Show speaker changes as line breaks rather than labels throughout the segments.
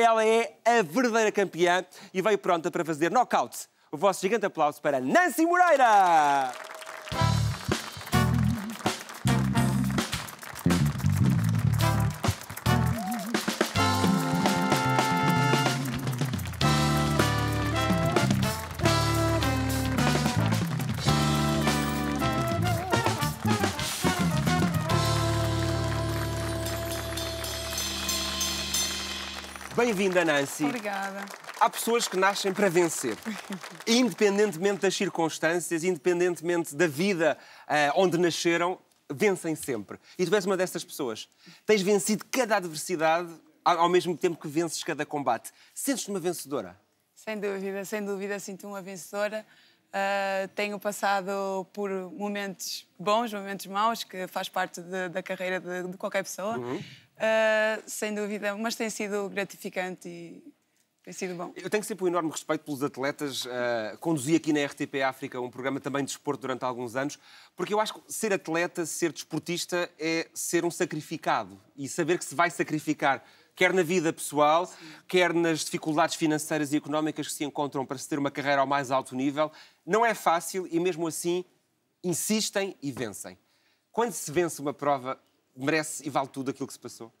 Ela é a verdadeira campeã e veio pronta para fazer knockout. O vosso gigante aplauso para Nancy Moreira! Bem-vinda, Nancy. Obrigada. Há pessoas que nascem para vencer, independentemente das circunstâncias, independentemente da vida uh, onde nasceram, vencem sempre. E tu és uma dessas pessoas. Tens vencido cada adversidade ao mesmo tempo que vences cada combate. Sentes-te uma vencedora?
Sem dúvida, sem dúvida, sinto uma vencedora. Uh, tenho passado por momentos bons, momentos maus, que faz parte de, da carreira de, de qualquer pessoa. Uhum uh, sem dúvida, mas tem sido gratificante e tem sido bom. Eu
tenho sempre um enorme respeito pelos atletas. Uh, conduzi aqui na RTP África um programa também de desporto durante alguns anos, porque eu acho que ser atleta, ser desportista, é ser um sacrificado e saber que se vai sacrificar. Quer na vida pessoal, Sim. quer nas dificuldades financeiras e económicas que se encontram para se ter uma carreira ao mais alto nível, não é fácil e, mesmo assim, insistem e vencem. Quando se vence uma prova, merece e vale tudo aquilo que se passou?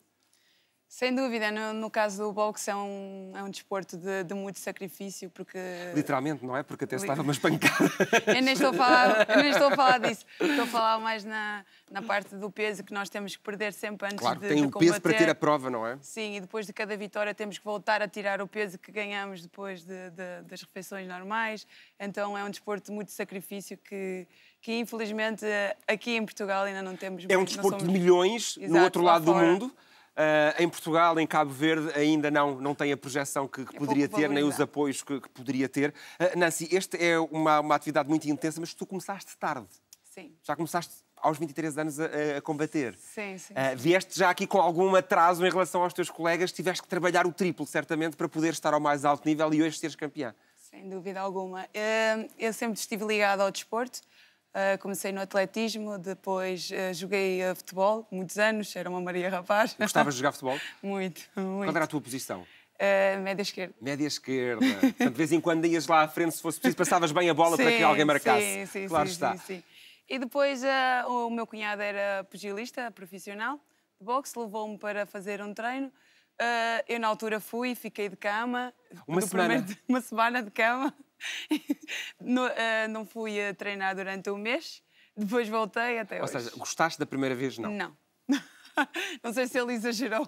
Sem dúvida, no, no, caso do boxe é um, é um desporto de, de, muito sacrifício, porque...
Literalmente, não é? Porque até se estava uma espancada.
eu, nem estou a falar, eu nem estou a falar disso. Estou a falar mais na, na parte do peso que nós temos que perder sempre antes claro, de Claro, tem o um peso para ter a prova, não é? Sim, e depois de cada vitória temos que voltar a tirar o peso que ganhamos depois de, de, das refeições normais. Então é um desporto de muito sacrifício que, que infelizmente aqui em Portugal ainda não temos... É um desporto somos... de
milhões Exato, no outro lado do mundo. Uh, em Portugal, em Cabo Verde, ainda não, não tem a projeção que, que é poderia ter, nem os apoios que, que poderia ter. Uh, Nancy, esta é uma, uma atividade muito intensa, mas tu começaste tarde. Sim. Já começaste aos 23 anos a, a combater.
Sim, sim. Uh,
vieste já aqui com algum atraso em relação aos teus colegas, tiveste que trabalhar o triplo, certamente, para poder estar ao mais alto nível e hoje seres campeã.
Sem dúvida alguma. eu sempre estive ligada ao desporto. Uh, comecei no atletismo, depois uh, joguei a ah, futebol, muitos anos, era uma Maria Rapaz. Gostavas de jogar futebol? muito, muito. Qual era a tua posição? média esquerda.
Média esquerda. Portanto, de vez em quando ias lá à frente, se fosse preciso, passavas bem a bola sim, para que alguém marcasse. Sim, sim, claro sim, está. Sim,
sim. E depois o meu cunhado era pugilista profissional de boxe, levou-me para fazer um treino. eu, na altura, fui, fiquei de cama. Uma semana? Primeiro, uma semana de cama. não, uh, eh, não fui a treinar durante um mês, depois voltei até Ou hoje. Ou seja,
gostaste da primeira vez, não?
Não. Não sei se ele exagerou.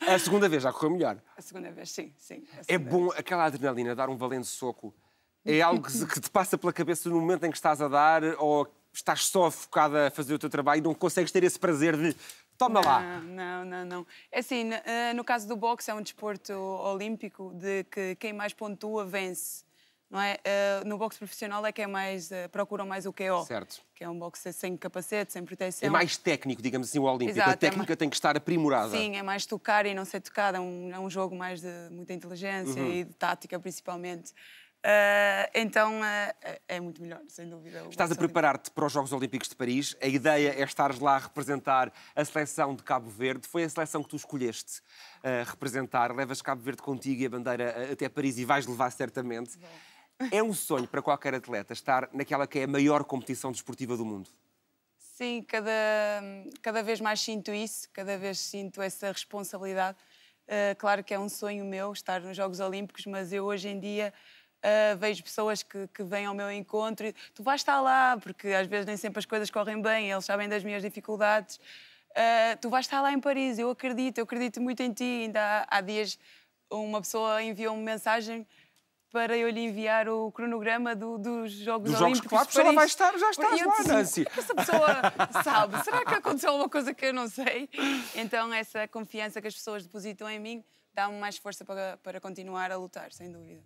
a segunda vez já correu melhor.
A segunda vez, sim, sim. É bom
vez. aquela adrenalina, dar um valente soco. É algo que te passa pela cabeça no momento em que estás a dar ou estás só focada a fazer o teu trabalho e não consegues ter esse prazer de toma não, lá.
Não, não, não. É assim, eh, no caso do boxe é um desporto olímpico de que quem mais pontua vence não é? Uh, no boxe profissional é que é mais, uh, procuram mais o KO. Certo. Que é um boxe sem capacete, sem proteção. É mais
técnico, digamos assim, o Olímpico. Exato, a é técnica é mais... tem que estar aprimorada. Sim,
é mais tocar e não ser tocada. É um, é um jogo mais de muita inteligência uhum. e de tática, principalmente. Uh, então uh, é muito melhor, sem dúvida. Estás a
preparar-te para os Jogos Olímpicos de Paris. A ideia é estares lá a representar a seleção de Cabo Verde. Foi a seleção que tu escolheste uh, representar. Levas Cabo Verde contigo e a bandeira até Paris e vais levar certamente. Bom. É um sonho para qualquer atleta estar naquela que é a maior competição desportiva do mundo?
Sim, cada, cada vez mais sinto isso, cada vez sinto essa responsabilidade. Uh, claro que é um sonho meu estar nos Jogos Olímpicos, mas eu hoje em dia uh, vejo pessoas que, que vêm ao meu encontro e tu vais estar lá, porque às vezes nem sempre as coisas correm bem, eles sabem das minhas dificuldades. Uh, tu vais estar lá em Paris, eu acredito, eu acredito muito em ti. Ainda há, há dias uma pessoa enviou-me mensagem para eu lhe enviar o cronograma do, dos Jogos dos Olímpicos. Dos Jogos, claro, porque ela vai estar, já está lá, Nancy. essa pessoa sabe? Será que aconteceu alguma coisa que eu não sei? Então, essa confiança que as pessoas depositam em mim dá-me mais força para, para continuar a lutar, sem dúvida.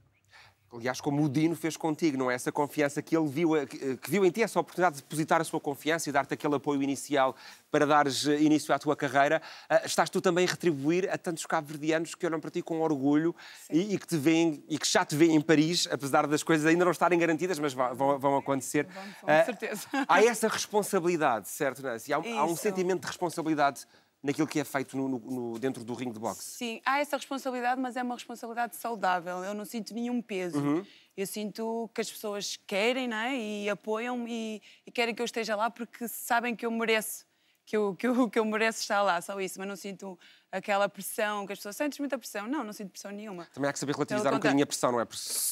Aliás, como o Dino fez contigo, não é? Essa confiança que ele viu, eh, eh, que viu em ti, essa oportunidade de depositar a sua confiança e dar-te aquele apoio inicial para dares eh, início à tua carreira, estás tu também a retribuir a tantos cabo-verdianos que olham para ti com orgulho e, e, que te veem, e que já te veem em Paris, apesar das coisas ainda não estarem garantidas, mas vão, vão acontecer. com certeza. Há essa responsabilidade, certo, Nancy? Há, há um sentimento de responsabilidade naquilo que é feito no, no, dentro do ringue de boxe?
Sim, há essa responsabilidade, mas é uma responsabilidade saudável. Eu não sinto nenhum peso. Uhum. Eu sinto que as pessoas querem né, e apoiam e, e, querem que eu esteja lá porque sabem que eu mereço. Que eu, que, eu, que eu mereço estar lá, só isso, mas não sinto aquela pressão que as pessoas sentem muita pressão. Não, não sinto pressão nenhuma.
Também há que saber relativizar um bocadinho a pressão, não é?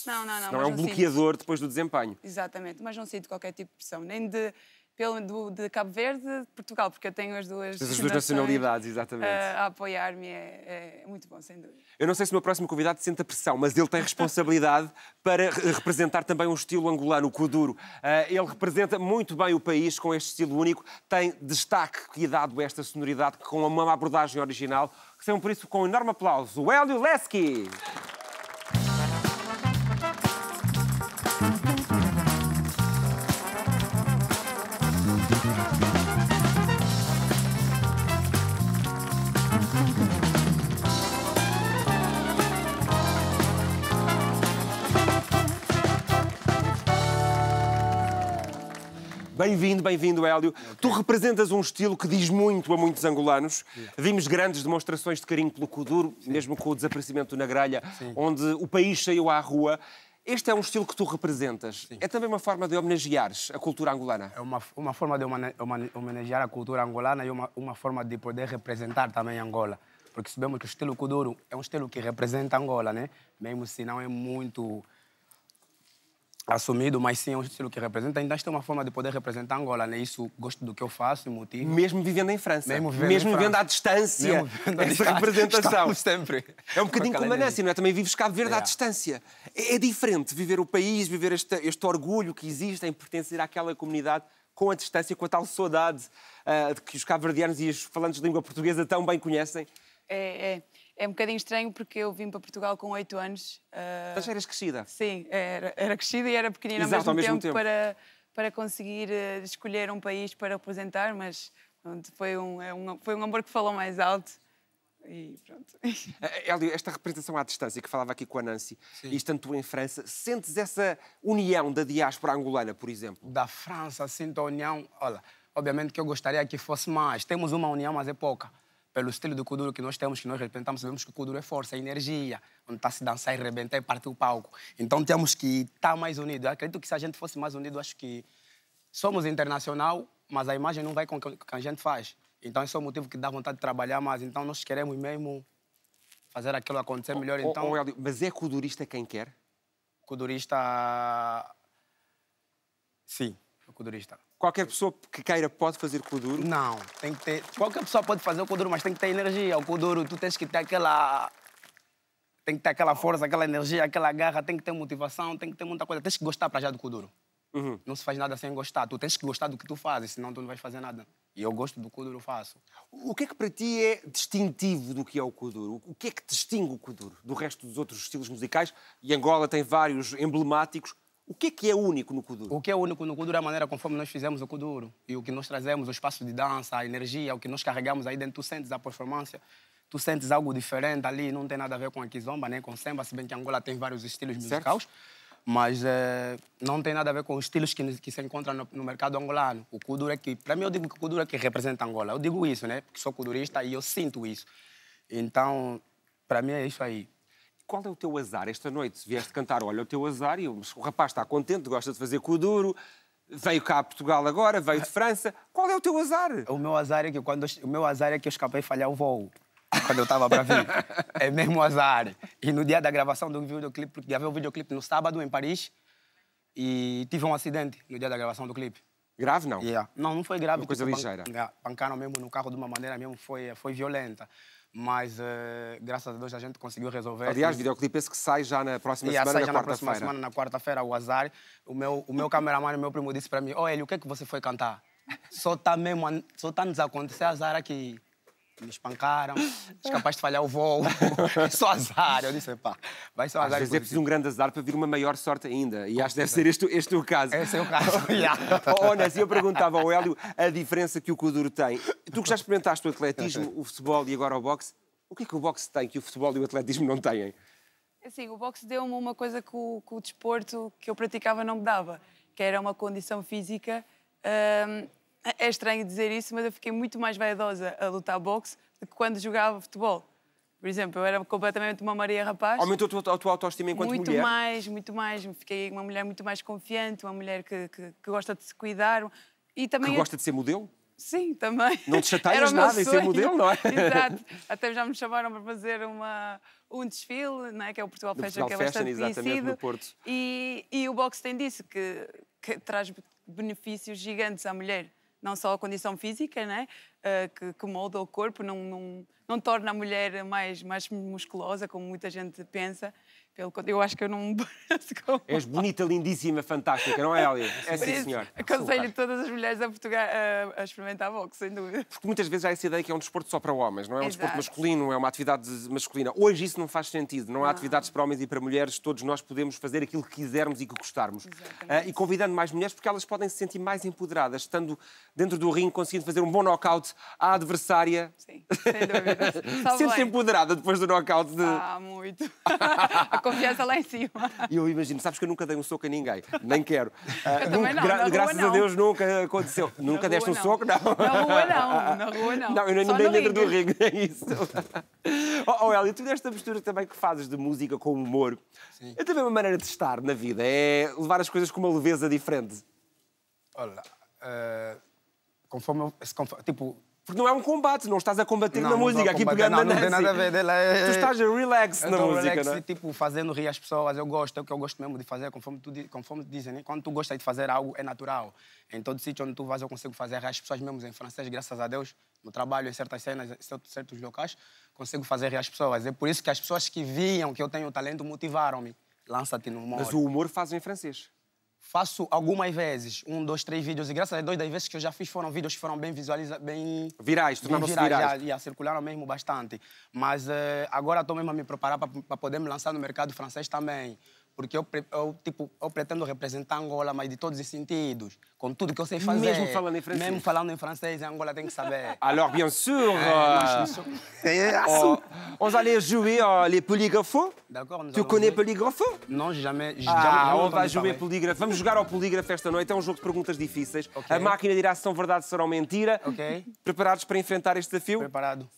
não, não, não. Não é um não bloqueador sinto. depois do desempenho.
Exatamente, mas não sinto qualquer tipo de pressão, nem de pelo, do, de Cabo Verde de Portugal, porque eu tenho as duas, as duas nacionalidades exatamente. a, eh, a apoiar-me. É, é, muito bom, sem dúvida.
Eu não sei se o meu próximo convidado sente a pressão, mas ele tem responsabilidade para representar também um estilo angolano, o Kuduro. Uh, ele representa muito bem o país com este estilo único, tem destaque que é dado esta sonoridade com uma abordagem original. Que por isso com um enorme aplauso. O Hélio Lesky! Bem-vindo, bem-vindo, Hélio. Okay. Tu representas um estilo que diz muito a muitos angolanos. Yeah. Vimos grandes demonstrações de carinho pelo Kuduro, mesmo com o desaparecimento na grelha, Sim. onde o país saiu à rua. Este é um estilo que tu representas. Sim. É também uma
forma de homenageares a cultura angolana? É uma, uma forma de homenagear a cultura angolana e uma, uma forma de poder representar também Angola. Porque sabemos que o estilo Kuduro é um estilo que representa Angola, né? Mesmo se não é muito assumido, mas sim é um estilo que representa. Ainda é uma forma de poder representar Angola, né? Isso gosto do que eu faço e motivo. Mesmo vivendo em
França. Mesmo vivendo, Mesmo vivendo França. à distância. Mesmo vivendo à essa é representação. sempre. É um bocadinho como a Nancy, não é? Também vives Cabo Verde é. à distância. É, diferente viver o país, viver este, este orgulho que existe em pertencer àquela comunidade com a distância, com a tal saudade uh, que os cabo-verdianos e os falantes de língua portuguesa tão bem conhecem.
É, é é um bocadinho estranho porque eu vim para Portugal com 8 anos. Uh... Mas eras crescida? Sim, era, era crescida e era pequenina Exato, ao mesmo, ao mesmo tempo, tempo, Para, para conseguir ah, escolher um país para representar, mas pronto, foi, um, é um, foi um amor que falou mais alto. E pronto.
Hélio, eh, esta representação à distância que falava aqui com a Nancy, Sim. e estando tu em França, sentes essa união da diáspora angolana, por exemplo? Da França, sinto a união. Olha, obviamente que eu gostaria que fosse mais. Temos
uma união, mas é pouca pelo estilo do Kuduro que nós temos, que nós representamos, sabemos que o Kuduro é força, é energia, onde está se dançar e rebentar e é partir o palco. Então temos que estar tá mais unidos. acredito que se a gente fosse mais unido, acho que somos internacional, mas a imagem não vai com o que a gente faz. Então esse é o motivo que dá vontade de trabalhar mais. Então nós queremos mesmo fazer aquilo acontecer melhor. Oh, oh, então...
Oh, mas é Kudurista quem quer? Kudurista... Sim codurista. Qualquer pessoa que queira pode fazer coduro? Não, tem que ter.
Qualquer pessoa pode fazer o coduro, mas tem que ter energia. O coduro, tu tens que ter aquela. Tem que ter aquela força, aquela energia, aquela garra, tem que ter motivação, tem que ter muita coisa. Tens que gostar para já do coduro. Uhum. Não se faz nada sem gostar. Tu tens que gostar do que tu fazes, senão tu não vais fazer nada. E eu gosto do coduro, faço.
O que é que para ti é distintivo do que é o coduro? O que é que distingue o coduro do resto dos outros estilos musicais? E Angola tem vários emblemáticos o que é, que é único no Kuduro?
O que é único no Kuduro é a maneira conforme nós fizemos o Kuduro e o que nós trazemos, o espaço de dança, a energia, o que nós carregamos aí dentro. Tu sentes a performance, tu sentes algo diferente ali, não tem nada a ver com a Kizomba nem com Semba, se bem que Angola tem vários estilos musicais. Mas é, não tem nada a ver com os estilos que, que se encontram no, no, mercado angolano. O Kuduro é que, para mim, eu digo que o Kuduro é que representa Angola. Eu digo
isso, né? Porque sou kudurista e eu sinto isso. Então, para mim é isso aí qual é o teu azar esta noite? Se vieste cantar, olha o teu azar, e o rapaz está contente, gosta de fazer com o duro, veio cá a Portugal agora, veio de França. Qual é o teu azar? O meu azar é que, quando,
o meu azar é que eu escapei falhar o voo. Quando eu estava para vir. É mesmo azar. E no dia da gravação do videoclipe, porque havia o videoclipe no sábado em Paris e tive um acidente no dia da gravação do clipe. Grave não? Yeah. Não, não foi grave. Uma coisa tipo, ligeira. Pancaram mesmo no carro de uma maneira mesmo, foi, foi violenta mas uh, graças a Deus a gente conseguiu resolver. Aliás, o
videoclipe esse que sai já na próxima yeah, semana, sai já na, na próxima semana,
na quarta-feira, o Azar. O meu, o meu cameraman, o meu primo disse para mim, olha, oh, o que é que você foi cantar? Só está mesmo, só tá nos acontecer azar
aqui me espancaram, és capaz de falhar o voo, é só azar. Eu disse, pá, vai só azar. Às vezes é preciso um grande azar para vir uma maior sorte ainda. E Com acho que deve ser este, este o caso. Esse é o caso. yeah. oh, oh Onas, eu perguntava ao Hélio a diferença que o Kuduro tem. Tu que já experimentaste o atletismo, o futebol e agora o boxe, o que é que o boxe tem que o futebol e o atletismo não têm?
Assim, o boxe deu-me uma coisa que o, que o, desporto que eu praticava não me dava, que era uma condição física... Hum, é estranho dizer isso, mas eu fiquei muito mais vaidosa a lutar boxe do que quando jogava futebol. Por exemplo, eu era completamente uma Maria Rapaz. Aumentou
a tua, autoestima enquanto muito mulher? Muito mais,
muito mais. Fiquei uma mulher muito mais confiante, uma mulher que, que, que gosta de se cuidar. E também que gosta de ser modelo? Sim, também. Não te chateias nada em ser modelo, não é? Exato. Até já me chamaram para fazer uma, um desfile, não é? que é o Portugal Fashion, que é bastante Fashion, conhecido. No Porto. E, e o boxe tem disso, que, que traz benefícios gigantes à mulher não só a condição física, né? uh, que, que, molda o corpo, não, não, não torna a mulher mais, mais musculosa, como muita gente pensa. Pelo eu acho que eu não És
bonita, lindíssima, fantástica, não é, Elia? É sim, senhor. Aconselho
todas as mulheres a, Portugal, a, a, experimentar boxe, sem dúvida. Porque
muitas vezes há essa ideia que é um desporto só para homens, não é um Exato. desporto masculino, é uma atividade masculina. Hoje isso não faz sentido, não há não. atividades para homens e para mulheres, todos nós podemos fazer aquilo que quisermos e que gostarmos. Uh, e convidando mais mulheres porque elas podem se sentir mais empoderadas, estando dentro do ringue, conseguindo fazer um bom knockout à adversária. Sim, sem dúvida. sinto se empoderada depois do knockout de. Ah,
muito. a confiança lá em cima.
e Eu imagino, sabes que eu nunca dei um soco a ninguém, nem quero. Uh, nunca, não, gra graças a Deus nunca aconteceu. Na nunca deste um não. soco, não. Na rua não, na
rua não. Não, eu nem, nem dentro do ringue,
é isso. oh, oh Hélio, tu desta mistura também que fazes de música com humor, Sim. é também uma maneira de estar na vida, é levar as coisas com uma leveza diferente. Olha, uh Conforme, conforme, tipo, porque não é um combate, não estás a combater não, na música, aqui pegando não, na não tem nada a ver dela. É... Tu estás a relax eu na música, relax, não é?
tipo, fazendo rir as pessoas. Eu gosto, é o que eu gosto mesmo de fazer, conforme, tu, conforme dizem. Né? Quando tu gostas de fazer algo, é natural. Em todo sítio onde tu vais, eu consigo fazer rir as pessoas mesmo em francês, graças a Deus. No trabalho, em certas cenas, em certos locais, consigo fazer rir as pessoas. É por isso que as pessoas que viam que eu tenho talento motivaram-me. Lança-te no humor. Mas o humor faz em francês faço algumas vezes, um, dois, três vídeos, e graças a é Deus, das vezes que eu já fiz foram vídeos que foram bem visualizados, bem... Virais, tornaram virais. virais. Já, já, circularam mesmo bastante. Mas eh, agora estou mesmo a me preparar para poder me lançar no mercado francês também porque eu, eu, tipo, eu pretendo representar Angola, mas de todos os
sentidos, com tudo que eu sei fazer. Mesmo falando em francês. Mesmo falando em
francês, Angola tem que saber.
Alors, bien sûr, é, euh, oh, on, on allait jouer euh, les polygraphes. D'accord. Tu connais polígrafo? Não, jamais. ah, jamais on va jouer Vamos jogar ao polígrafo esta noite. É um jogo de perguntas difíceis. Okay. A máquina dirá se são verdade ou serão mentira. Ok. Preparados para enfrentar este desafio? Preparado.